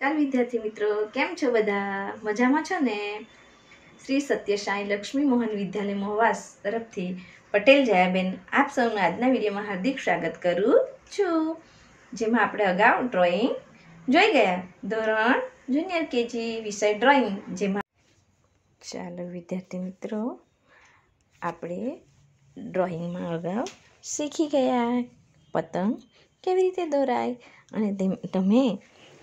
કાલ વિદ્યાર્થી મિત્રો કેમ છો બધા મજામાં છો ને શ્રી સત્યસાઈ લક્ષ્મી મોહન વિદ્યાલય મોહવાસ તરફથી પટેલ જયાબેન આપ સૌનું આજના વિડીયોમાં હાર્દિક સ્વાગત કરું છું જેમાં આપણે અગાઉ ડ્રોઈંગ જોઈ ગયા ધોરણ જુનિયર કેજી વિષય ડ્રોઈંગ જેમાં ચાલો વિદ્યાર્થી મિત્રો આપણે ડ્રોઈંગમાં અગાઉ શીખી ગયા પતંગ કેવી રીતે દોરાય અને તમે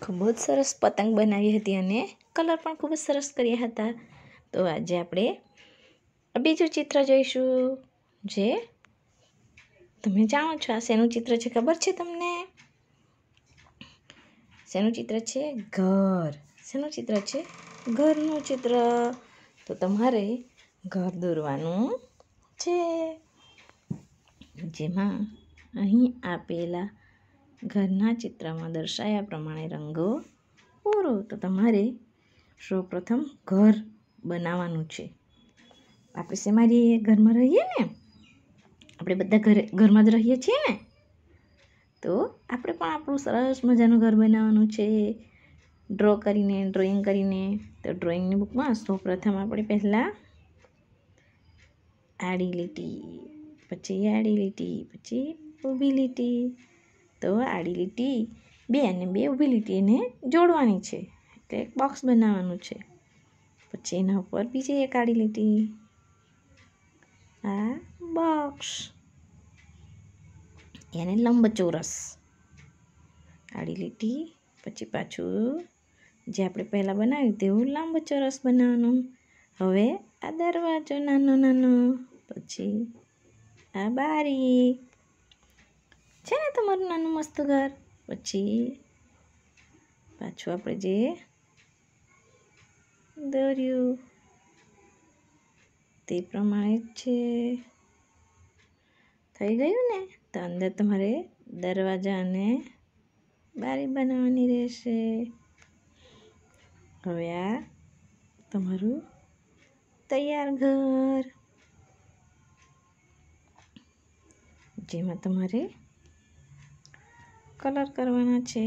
ખૂબ જ સરસ પતંગ બનાવી હતી અને કલર પણ ખૂબ જ સરસ કર્યા હતા તો આજે આપણે બીજું ચિત્ર જોઈશું જે તમે જાણો છો આ શેનું ચિત્ર છે ખબર છે તમને શેનું ચિત્ર છે ઘર શેનું ચિત્ર છે ઘરનું ચિત્ર તો તમારે ઘર દોરવાનું છે જેમાં અહીં આપેલા ઘરના ચિત્રમાં દર્શાયા પ્રમાણે રંગો પૂરો તો તમારે સૌપ્રથમ ઘર બનાવવાનું છે આપણે શેમાં ઘરમાં રહીએ ને આપણે બધા ઘરે ઘરમાં જ રહીએ છીએ ને તો આપણે પણ આપણું સરસ મજાનું ઘર બનાવવાનું છે ડ્રો કરીને ડ્રોઈંગ કરીને તો ડ્રોઈંગની બુકમાં સૌપ્રથમ આપણે પહેલાં આડી લીટી પછી આડી લીટી પછી ઊભી લીટી તો આડી લીટી બે અને બે ઊભી લીટી એને જોડવાની છે એટલે એક બોક્સ બનાવવાનું છે પછી એના ઉપર બીજી એક આડી લીટી આ બોક્સ એને લંબચોરસ આડી લીટી પછી પાછું જે આપણે પહેલાં બનાવ્યું તેવું લંબચોરસ બનાવવાનું હવે આ દરવાજો નાનો નાનો પછી આ બારી છે ને તમારું નાનું મસ્ત ઘર પછી પાછું આપણે જે દોર્યું તે પ્રમાણે છે થઈ ગયું ને તો અંદર તમારે દરવાજા અને બારી બનાવવાની રહેશે હવે આ તમારું તૈયાર ઘર જેમાં તમારે કલર કરવાના છે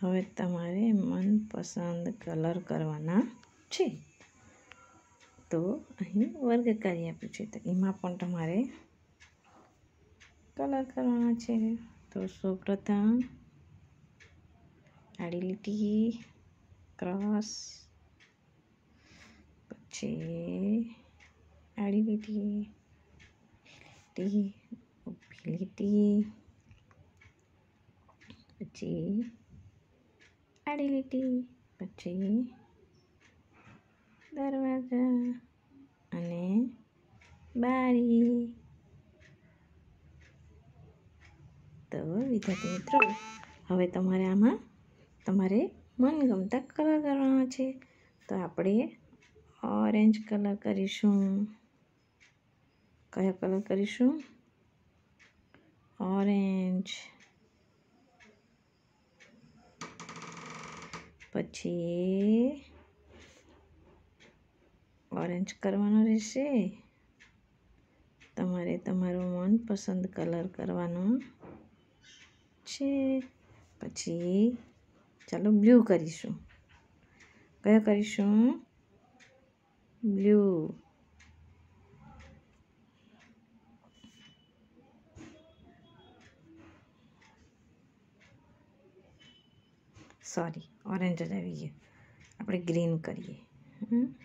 હવે તમારે મનપસંદ કલર કરવાના છે તો અહીં વર્ગ વર્ગકારી આપ્યું છે તો એમાં પણ તમારે કલર કરવાના છે તો સૌપ્રથમ આડી લીટી ક્રોસ પછી આડી લીટી લીટી ઊભી લીટી પછી આડી લીટી પછી દરવાજા અને બારી તો વિદ્યાર્થી મિત્રો હવે તમારે આમાં તમારે મનગમતા કલર કરવાના છે તો આપણે ઓરેન્જ કલર કરીશું કયો કલર કરીશું ઓરેન્જ પછી ઓરેન્જ કરવાનો રહેશે તમારે તમારો મનપસંદ કલર કરવાનો છે પછી चलो ब्लू करूँ क्या करूँ ब्लू सॉरी ऑरेंज लगे आप ग्रीन करिए हमें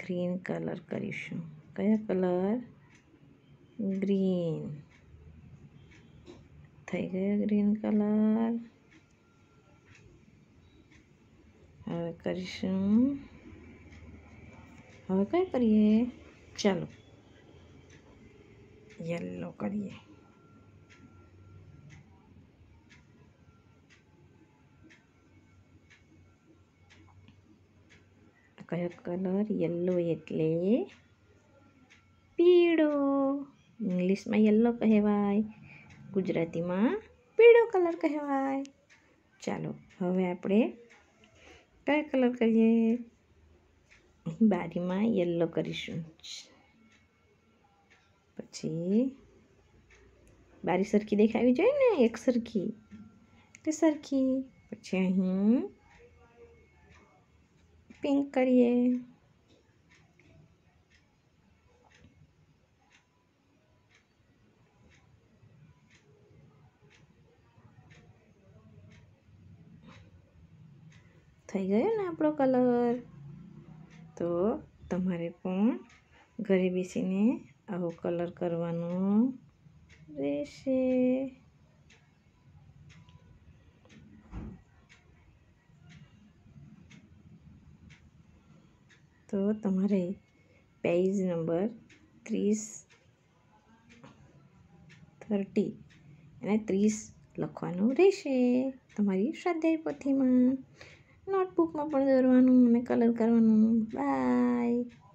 ग्रीन कलर करूँ कलर ग्रीन दिखाई गया ग्रीन कलर हवे करीशू हम कहीं करिए चलो येलो करिए क्या कलर येलो एट्ले पीड़ो इंग्लिश में येलो कहवाय ગુજરાતી માં પેડો કલર કહેવાય ચાલો હવે આપણે કાય કલર કરીએ મારી માં યેલો કરીશું પછી બારી સરખી દેખાવી જોઈએ ને એક સરખી તે સરખી પછી અહી પિંક કરીએ થઈ ગયો ને આપણો કલર તો તમારે પણ ઘરે બેસીને આવો કલર કરવાનો રહેશે તો તમારે પેજ નંબર ત્રીસ થર્ટી અને ત્રીસ લખવાનું રહેશે તમારી સ્વાધ્યાય પોથીમાં નોટબુકમાં પણ દોરવાનું અને કલર કરવાનું બાય